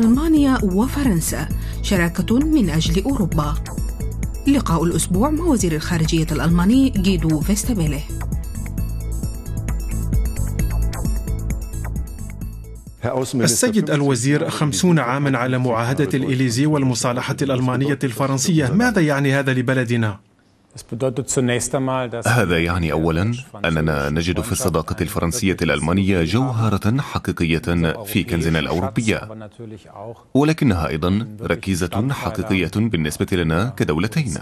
ألمانيا وفرنسا شراكة من أجل أوروبا لقاء الأسبوع مع وزير الخارجية الألماني جيدو فيستابيله السيد الوزير خمسون عاما على معاهدة الإليزي والمصالحة الألمانية الفرنسية ماذا يعني هذا لبلدنا؟ هذا يعني اولا اننا نجد في الصداقه الفرنسيه الالمانيه جوهره حقيقيه في كنزنا الاوروبيه ولكنها ايضا ركيزه حقيقيه بالنسبه لنا كدولتين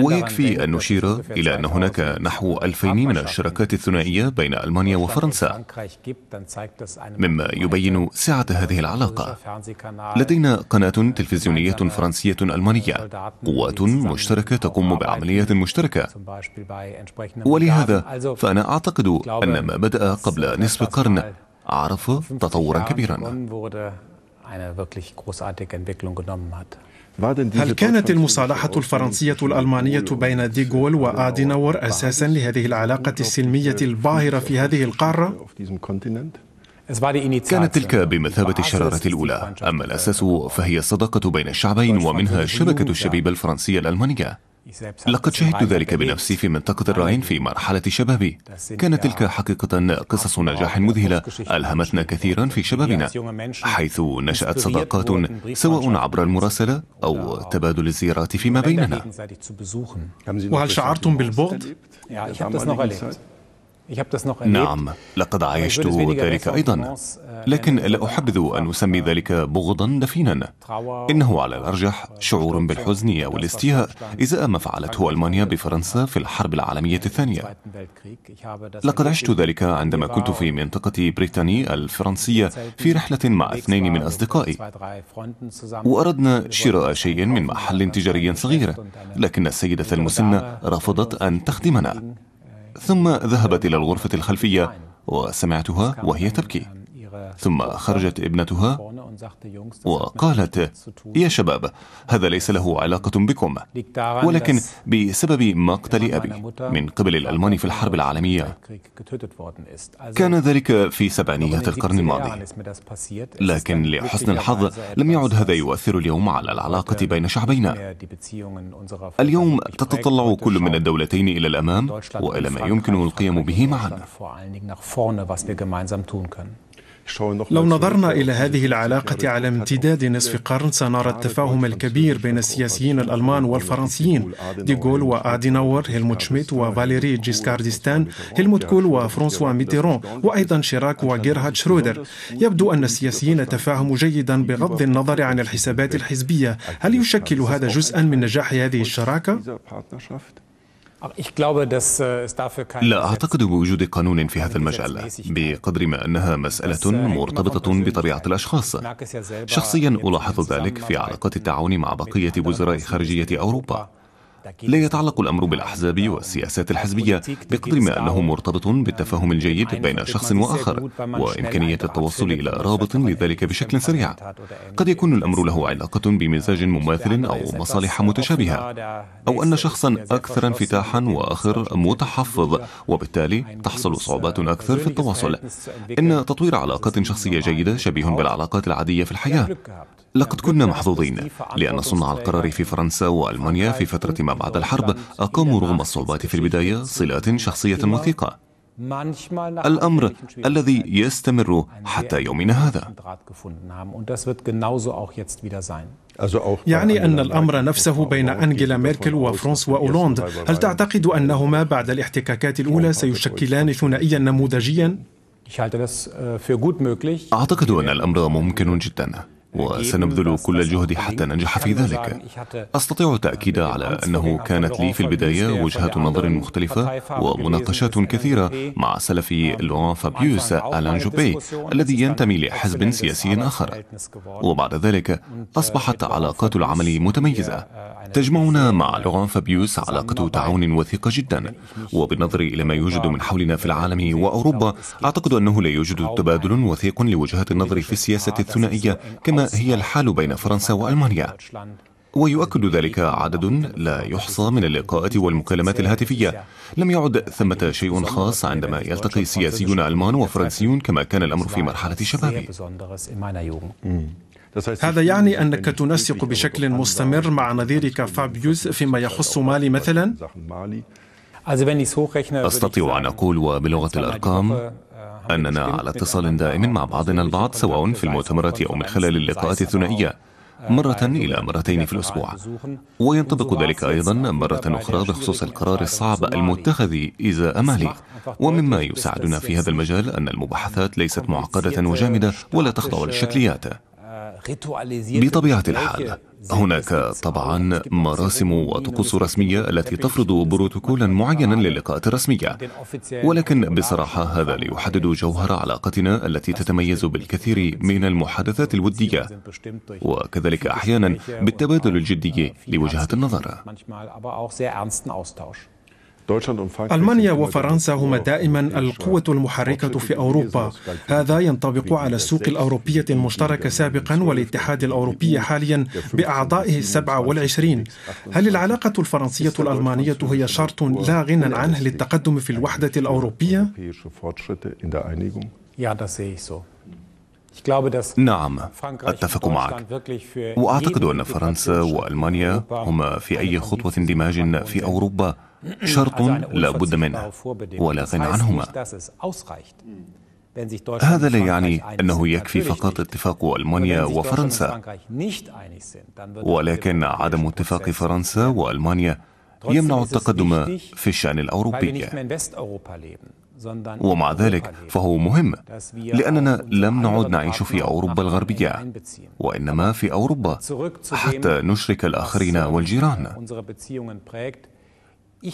ويكفي أن نشير إلى أن هناك نحو 2000 من الشراكات الثنائية بين ألمانيا وفرنسا مما يبين سعة هذه العلاقة لدينا قناة تلفزيونية فرنسية ألمانية قوات مشتركة تقوم بعمليات مشتركة ولهذا فأنا أعتقد أن ما بدأ قبل نصف قرن عرف تطورا كبيرا هل كانت المصالحة الفرنسية الألمانية بين ديغول وآدينور أساسا لهذه العلاقة السلمية الباهرة في هذه القارة؟ كانت تلك بمثابة الشرارة الأولى أما الأساس فهي الصداقة بين الشعبين ومنها شبكة الشبيبة الفرنسية الألمانية لقد شهدت ذلك بنفسي في منطقة الرعين في مرحلة شبابي كانت تلك حقيقة قصص نجاح مذهلة ألهمتنا كثيرا في شبابنا حيث نشأت صداقات سواء عبر المراسلة أو تبادل الزيارات فيما بيننا وهل شعرتم بالبغض؟ نعم لقد عايشت ذلك أيضا äh, لكن لا أحبذ أن أسمي ذلك بغضا دفينا إنه على الأرجح شعور بالحزن أو الاستياء إزاء ما فعلته ألمانيا بفرنسا في الحرب العالمية الثانية لقد عشت ذلك عندما كنت في منطقة بريتاني الفرنسية في رحلة مع اثنين من أصدقائي وأردنا شراء شيء من محل تجاري صغير لكن السيدة المسنة رفضت أن تخدمنا ثم ذهبت إلى الغرفة الخلفية وسمعتها وهي تبكي ثم خرجت ابنتها وقالت يا شباب هذا ليس له علاقة بكم ولكن بسبب مقتل أبي من قبل الألمان في الحرب العالمية كان ذلك في سبعينيات القرن الماضي لكن لحسن الحظ لم يعد هذا يؤثر اليوم على العلاقة بين شعبينا اليوم تتطلع كل من الدولتين إلى الأمام وإلى ما يمكن القيام به معا لو نظرنا إلى هذه العلاقة على امتداد نصف قرن سنرى التفاهم الكبير بين السياسيين الألمان والفرنسيين ديغول وآديناور هيلموت شميت وفاليري جيسكاردستان هيلموت كول وفرانسوا ميتيرون وأيضا شيراك وجيرهارد شرودر يبدو أن السياسيين تفاهموا جيدا بغض النظر عن الحسابات الحزبية هل يشكل هذا جزءا من نجاح هذه الشراكة؟ Äh, لا أعتقد بوجود قانون في هذا المجال بقدر ما أنها مسألة äh, مرتبطة بطبيعة الأشخاص شخصيا ألاحظ ذلك في علاقات التعاون مع بقية وزراء خارجية أوروبا لا يتعلق الأمر بالأحزاب والسياسات الحزبية بقدر ما أنه مرتبط بالتفاهم الجيد بين شخص وآخر وإمكانية التوصل إلى رابط لذلك بشكل سريع قد يكون الأمر له علاقة بمزاج مماثل أو مصالح متشابهة أو أن شخصا أكثر انفتاحا وآخر متحفظ وبالتالي تحصل صعوبات أكثر في التواصل إن تطوير علاقات شخصية جيدة شبيه بالعلاقات العادية في الحياة لقد كنا محظوظين لأن صنع القرار في فرنسا وألمانيا في فترة ما بعد الحرب أقاموا رغم الصعوبات في البداية صلات شخصية وثيقة الأمر الذي يستمر حتى يومنا هذا يعني أن الأمر نفسه بين أنجيلا ميركل وفرانسوا أولوند هل تعتقد أنهما بعد الاحتكاكات الأولى سيشكلان ثنائيا نموذجيا؟ أعتقد أن الأمر ممكن جداً وسنبذل كل الجهد حتى ننجح في ذلك أستطيع التأكيد على أنه كانت لي في البداية وجهات نظر مختلفة ومناقشات كثيرة مع سلفي لوران فابيوس ألان جوبي الذي ينتمي لحزب سياسي آخر وبعد ذلك أصبحت علاقات العمل متميزة تجمعنا مع لوران فابيوس علاقة تعاون وثيقة جدا وبالنظر إلى ما يوجد من حولنا في العالم وأوروبا أعتقد أنه لا يوجد تبادل وثيق لوجهات النظر في السياسة الثنائية كما هي الحال بين فرنسا وألمانيا ويؤكد ذلك عدد لا يحصى من اللقاءات والمكالمات الهاتفية لم يعد ثمة شيء خاص عندما يلتقي سياسيون ألمان وفرنسيون كما كان الأمر في مرحلة شبابي هذا يعني أنك تنسق بشكل مستمر مع نظيرك فابيوس فيما يخص مالي مثلا؟ أستطيع أن أقول وبلغة الأرقام آه، أننا على اتصال دائم مع بعضنا البعض سواء في المؤتمرات أو من خلال اللقاءات الثنائية آه، مرة إلى مرتين في الأسبوع وينطبق ذلك أيضا مرة أخرى بخصوص القرار الصعب المتخذ إزاء مالي ومما يساعدنا في هذا المجال أن المباحثات ليست معقدة وجامدة ولا تخضع للشكليات بطبيعة الحال هناك طبعا مراسم وطقوس رسمية التي تفرض بروتوكولا معينا للقاءات الرسمية ولكن بصراحة هذا لا يحدد جوهر علاقتنا التي تتميز بالكثير من المحادثات الودية وكذلك أحيانا بالتبادل آه، الجدي لوجهة النظر ألمانيا وفرنسا هما دائما القوة المحركة في أوروبا هذا ينطبق على السوق الأوروبية المشتركة سابقا والاتحاد الأوروبي حاليا بأعضائه السبعة والعشرين هل العلاقة الفرنسية الألمانية هي شرط لا غنى عنه للتقدم في الوحدة الأوروبية؟ نعم أتفق معك وأعتقد أن فرنسا وألمانيا هما في أي خطوة اندماج في أوروبا شرط لا بد منه ولا غنى عنهما هذا لا يعني أنه يكفي فقط اتفاق ألمانيا وفرنسا ولكن عدم اتفاق فرنسا وألمانيا يمنع التقدم في الشأن الأوروبي ومع ذلك فهو مهم لأننا لم نعد نعيش في أوروبا الغربية وإنما في أوروبا حتى نشرك الآخرين äh, والجيران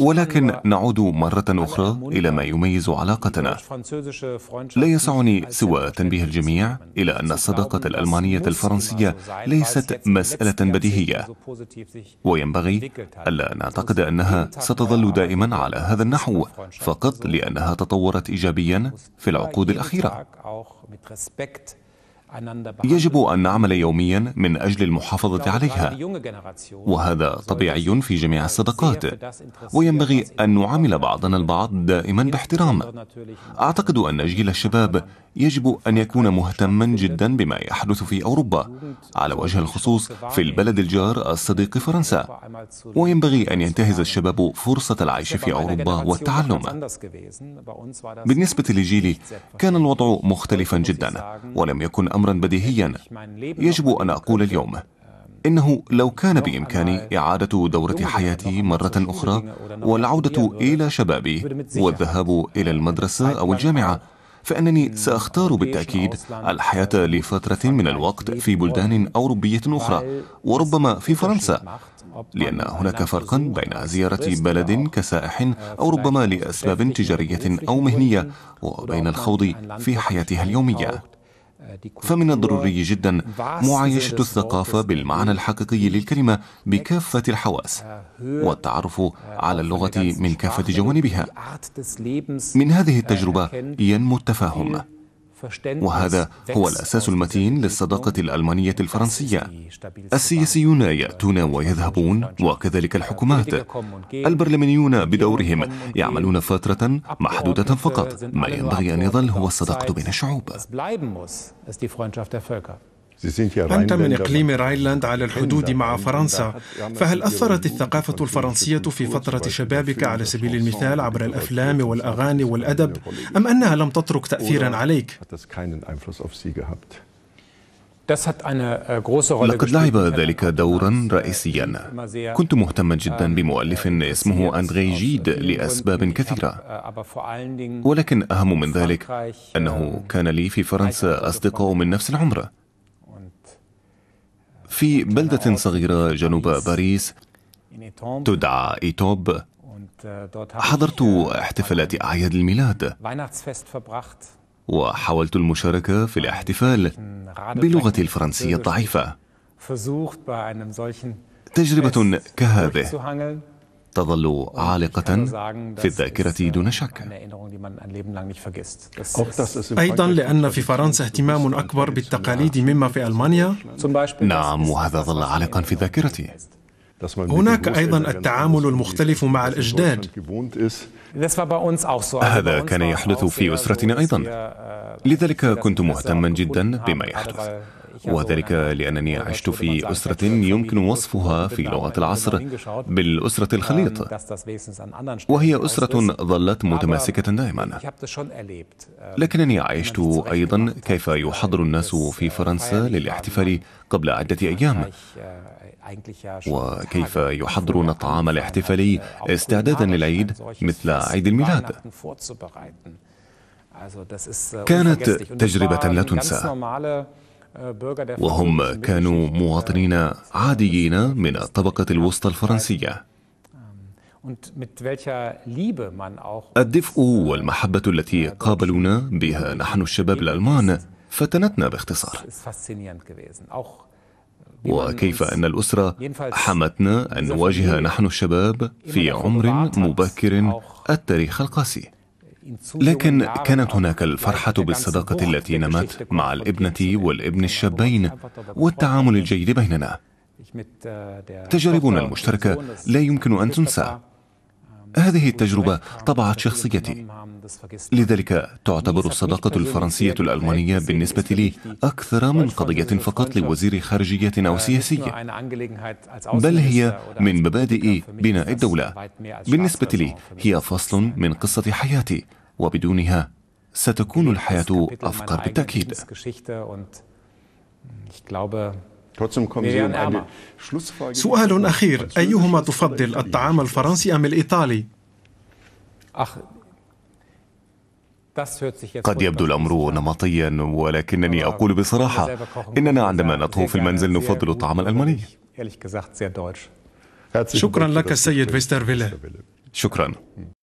ولكن نعود مرة أخرى إلى ما يميز علاقتنا. لا يسعني سوى تنبيه الجميع إلى أن الصداقة الألمانية الفرنسية ليست مسألة بديهية، وينبغي ألا نعتقد أنها ستظل دائما على هذا النحو فقط لأنها تطورت إيجابيا في العقود الأخيرة. يجب ان نعمل يوميا من اجل المحافظه عليها وهذا طبيعي في جميع الصداقات وينبغي ان نعامل بعضنا البعض دائما باحترام اعتقد ان جيل الشباب يجب ان يكون مهتما جدا بما يحدث في اوروبا على وجه الخصوص في البلد الجار الصديق فرنسا وينبغي ان ينتهز الشباب فرصه العيش في اوروبا والتعلم بالنسبه لجيلي كان الوضع مختلفا جدا ولم يكن امرا بديهيا يجب ان اقول اليوم انه لو كان بامكاني اعاده دوره حياتي مره اخرى والعوده الى شبابي والذهاب الى المدرسه او الجامعه فانني ساختار بالتاكيد الحياه لفتره من الوقت في بلدان اوروبيه اخرى وربما في فرنسا لان هناك فرقا بين زياره بلد كسائح او ربما لاسباب تجاريه او مهنيه وبين الخوض في حياتها اليوميه فمن الضروري جدا معايشة الثقافة بالمعنى الحقيقي للكلمة بكافة الحواس والتعرف على اللغة من كافة جوانبها من هذه التجربة ينمو التفاهم وهذا هو الأساس المتين للصداقة الألمانية الفرنسية السياسيون يأتون ويذهبون وكذلك الحكومات البرلمانيون بدورهم يعملون فترة محدودة فقط ما ينبغي أن يظل هو الصداقة بين الشعوب أنت من إقليم راينلاند على الحدود مع فرنسا فهل أثرت الثقافة الفرنسية في فترة شبابك على سبيل المثال عبر الأفلام والأغاني والأدب أم أنها لم تترك تأثيرا عليك؟ äh, لقد لعب ذلك دورا رئيسيا كنت مهتما جدا بمؤلف اسمه أندري جيد لأسباب كثيرة ولكن أهم من ذلك أنه كان لي في فرنسا أصدقاء من نفس العمر في بلدة صغيرة جنوب باريس تدعى إيتوب حضرت احتفالات أعياد الميلاد وحاولت المشاركة في الاحتفال بلغة الفرنسية الضعيفة تجربة كهذه تظل oh, عالقة في الذاكرة äh, دون شك أيضا لأن في فرنسا اهتمام أكبر بالتقاليد مما في ألمانيا نعم وهذا ظل عالقا في ذاكرتي هناك أيضا التعامل المختلف مع الأجداد هذا كان يحدث في أسرتنا أيضا äh, لذلك كنت مهتما جدا بما يحدث وذلك لأنني عشت في أسرة يمكن وصفها في لغة العصر بالأسرة الخليط وهي أسرة ظلت متماسكة دائما آه، لكنني عشت أيضا كيف يحضر الناس آه، في فرنسا للاحتفال قبل عدة أيام آه، وكيف يحضرون الطعام الاحتفالي استعدادا للعيد مثل عيد الميلاد كانت تجربة لا تنسى وهم كانوا مواطنين عاديين من الطبقة الوسطى الفرنسية الدفء والمحبة التي آه، قابلونا بها آه، نحن الشباب الألمان فتنتنا باختصار وكيف أن الأسرة حمتنا أن نواجه نحن الشباب في عمر مبكر التاريخ القاسي لكن كانت هناك الفرحة بالصداقة التي نمت مع الابنة والابن الشابين والتعامل الجيد بيننا تجاربنا المشتركة لا يمكن أن تنسى هذه التجربة طبعت شخصيتي لذلك تعتبر الصداقة الفرنسية الألمانية بالنسبة لي أكثر من قضية فقط لوزير خارجية أو آه، سياسية بل هي من مبادئ بناء الدولة بالنسبة لي هي فصل من قصة حياتي وبدونها ستكون الحياة أفقر بالتأكيد hm, um سؤال أخير أيهما تفضل الطعام الفرنسي أم الإيطالي؟ قد يبدو الأمر نمطيا ولكنني أقول بصراحة إننا عندما نطهو في المنزل نفضل الطعام الألماني شكرا لك السيد فيستر فيلا شكرا